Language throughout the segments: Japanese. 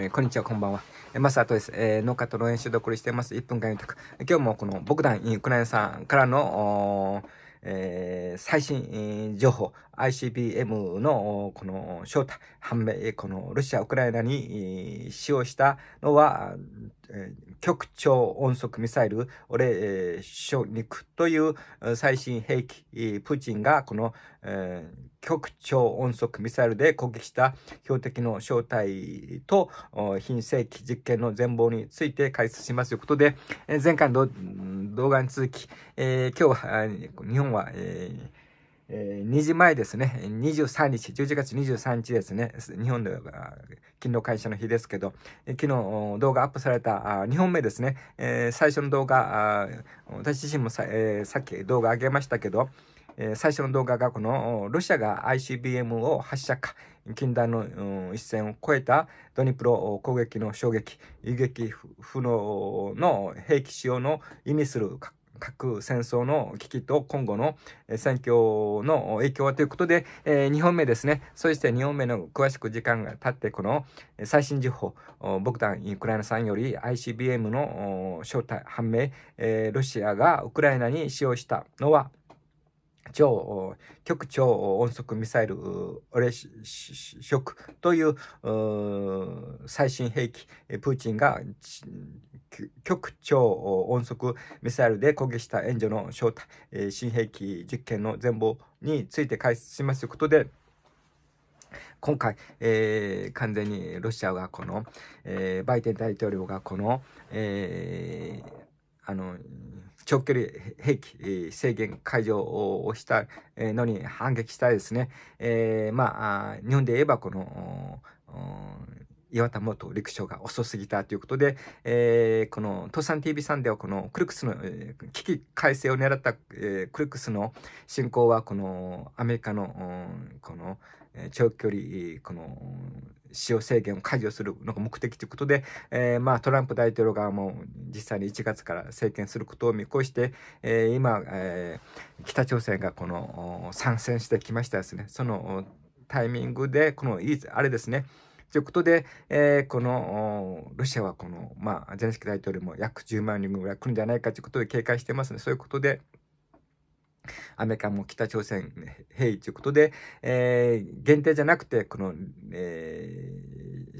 えー、こんにちは、こんばんは。えー、マストです。えー、農家と農園主でお送りしています。1分間予託。今日もこの、僕団、ウクライナさんからの、えー、最新、えー、情報、ICBM のこの正体、判明、このロシア、ウクライナに使用したのは、極超音速ミサイル、オレショニクという最新兵器、プーチンがこの極超音速ミサイルで攻撃した標的の正体と、品正規実験の全貌について解説しますということで、前回の動画に続き、え今日は日本は、えーえー、2時前ですね、23日、11月23日ですね、日本では勤労会社の日ですけど、昨日動画アップされた2本目ですね、えー、最初の動画、私自身もさえー、さっき動画上げましたけど、最初の動画がこのロシアが ICBM を発射か、禁断の一線を越えたドニプロ攻撃の衝撃、遊撃不能の兵器使用の意味する核戦争の危機と今後の選挙の影響はということで、えー、2本目ですね。そして2本目の詳しく時間が経って、この最新情報、ボクダン・ウクライナさんより ICBM の正体判明、えー、ロシアがウクライナに使用したのは、超、極超音速ミサイル、オレショクという最新兵器、プーチンが極超音速ミサイルで攻撃した援助の正体、新兵器実験の全貌について解説しますということで、今回、えー、完全にロシアがこの、えー、バイデン大統領がこの、えー、あの、長距離兵器制限解除をしたのに反撃したいですね。えー、まあ、日本で言えばこの、岩田元陸将が遅すぎたということで、えー、この、東山 TV さんではこのクルクスの、危機改正を狙った、えー、クルクスの進行はこのアメリカの、この、長距離、この、使用制限を解除するのが目的ということで、えー、まあトランプ大統領側も実際に1月から政権することを見越して、えー、今、えー、北朝鮮がこの参戦してきましたですね。そのタイミングで、この、あれですね。ということで、えー、このロシアはこの、まあ、ゼレンスキー大統領も約10万人ぐらい来るんじゃないかということで警戒してますね。そういうことで、アメリカも北朝鮮兵位ということで、えー、限定じゃなくて、この、えー、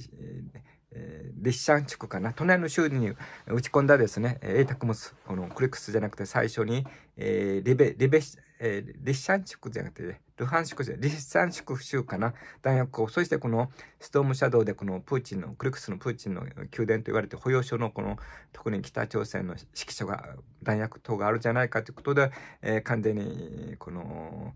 えリッシャン地区かな、隣の州に打ち込んだですね、えー、エイタクモス、このクリックスじゃなくて最初に、えー、リベ、リベえー、リシャンシクじゃなくて、ね、ルハンシク州、リシャンク州かな、弾薬庫、そしてこのストームシャドウでこのプーチンの、クリクスのプーチンの宮殿と言われて保養所のこの、特に北朝鮮の指揮所が、弾薬等があるじゃないかということで、えー、完全にこの、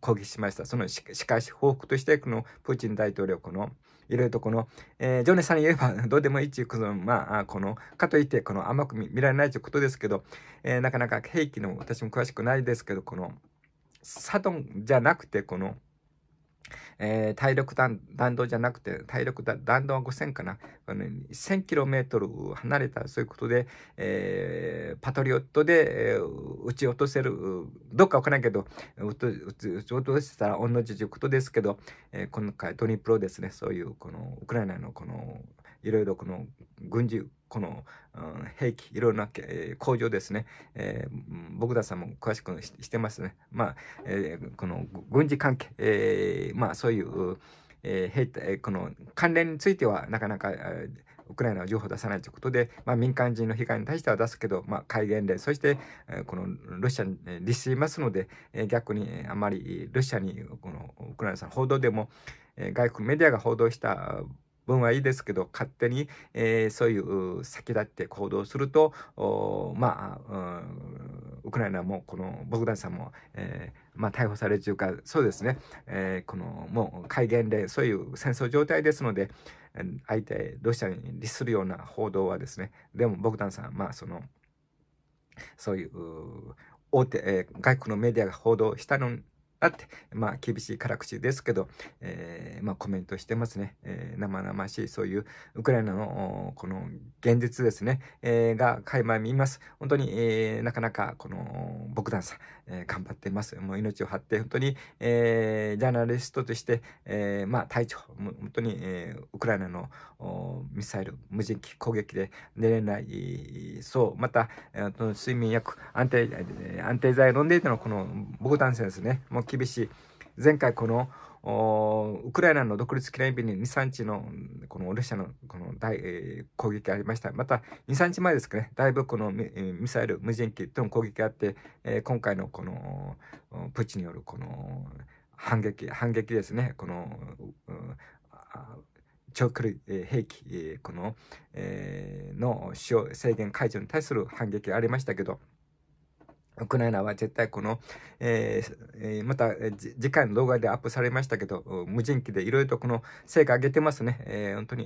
抗議しました。そのしかし報復としてこのプーチン大統領このいろいろとこの、えー、常ネさんに言えばどうでもいいっていうことまあ、この、かといってこの甘く見られないということですけど、えー、なかなか兵器の私も詳しくないですけど、この、サドンじゃなくて、この、えー、体力弾道じゃなくて、体力弾道は5000かな。1000km 離れた、そういうことで、えー、パトリオットで、えー、撃ち落とせる、どっか分からいけど、撃ち落としたら同じということですけど、えー、今回ドニプロですね、そういう、この、ウクライナのこの、いろいろこの軍事この、うん、兵器、いろいろな、えー、工場ですね、えー、僕田さんも詳しくしてますね。まあ、えー、この軍事関係、えー、まあそういう、えー、兵隊、この関連についてはなかなか、えーウクライナは情報を出さないということで、まあ、民間人の被害に対しては出すけど、まあ、戒厳令、そして、えー、このロシアに律しますので、えー、逆にあまりロシアにこのウクライナさん報道でも、えー、外国メディアが報道した分はいいですけど、勝手に、えー、そういう先立って行動すると、まあ、ウクライナも、このボグダンさんも、えー、まあ、逮捕されるというか、そうですね、えー、この、もう戒厳令、そういう戦争状態ですので、相手、ロシアに律するような報道はですね、でもボグダンさん、まあ、その、そういう、大手、えー、外国のメディアが報道したのあって、まあ、厳しい辛口ですけど、えー、まあ、コメントしてますね。えー、生々しい、そういう、ウクライナの、この、現実ですね、えー、が、垣間見ます。本当に、えー、なかなか、この、僕ダンさん、えー、頑張ってます。もう命を張って、本当に、えー、ジャーナリストとして、えー、まあ、隊長、本当に、えー、ウクライナの、ミサイル、無人機攻撃で寝れない、そう、また、えー、睡眠薬、安定、安定剤を飲んでいたのこの、ボーダン先生ね、もう厳しい。前回この、ウクライナの独立記念日に2、3日のこのロシアのこの大、えー、攻撃がありました。また2、3日前ですかね、だいぶこのミ,、サイル、無人機との攻撃があって、えー、今回のこのプーチンによるこの反撃、反撃ですね、この、長距離、兵器、えー、この、えー、の使用制限解除に対する反撃がありましたけど、ウクライナは絶対この、えー、また次回の動画でアップされましたけど、無人機でいろいろとこの成果上げてますね。えー、本当に、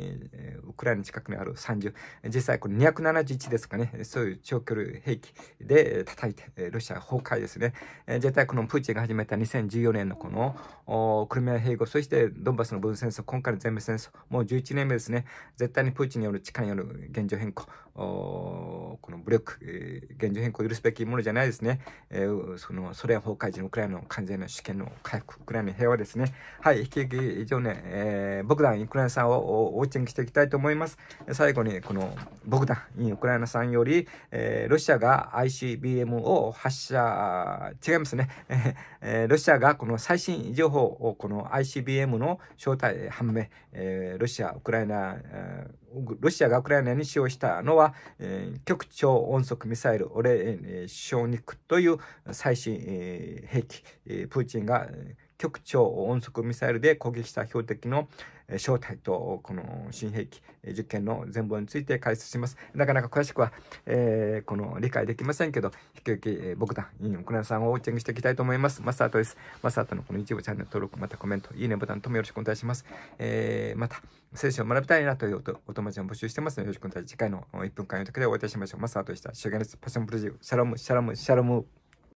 ウクライナ近くにある30、実際この271ですかね、そういう長距離兵器で叩いて、ロシア崩壊ですね。えー、絶対このプーチンが始めた2014年のこのクリミア併合、そしてドンバスの分戦争、今回の全面戦争、もう11年目ですね。絶対にプーチンによる力による現状変更、この武力、現状変更を許すべきものじゃないです。ですね、えー、そのソ連崩壊時のウクライナの完全な主権の回復、ウクライナの平和ですね。はい、引き続き以上ね、えー、ボグダン・ウクライナさんをウォッチンしていきたいと思います。最後に、このボグダン・ウクライナさんより、えー、ロシアが ICBM を発射、違いますね、えー、ロシアがこの最新情報を、この ICBM の正体判明、えー、ロシア、ウクライナ、えーロシアがウクライナに使用したのは、えー、極超音速ミサイルオレショニクという最新、えー、兵器、えー、プーチンが、えー極超音速ミサイルで攻撃した標的の正体と、この新兵器実験の全貌について解説します。なかなか詳しくは、えー、この理解できませんけど、引き受け、僕だ、委員、クナさんをチェッグしていきたいと思います。マスタートです。マスタートのこの YouTube チャンネル登録、またコメント、いいねボタンともよろしくお願いします。えー、また、聖書を学びたいなというお友達も募集してますので、よろしくお願いします。次回の1分間の時でお会いいたしましょう。マスタートでした。シュガネスパッションプロジェクト、シャロム、シャロム、シャロム。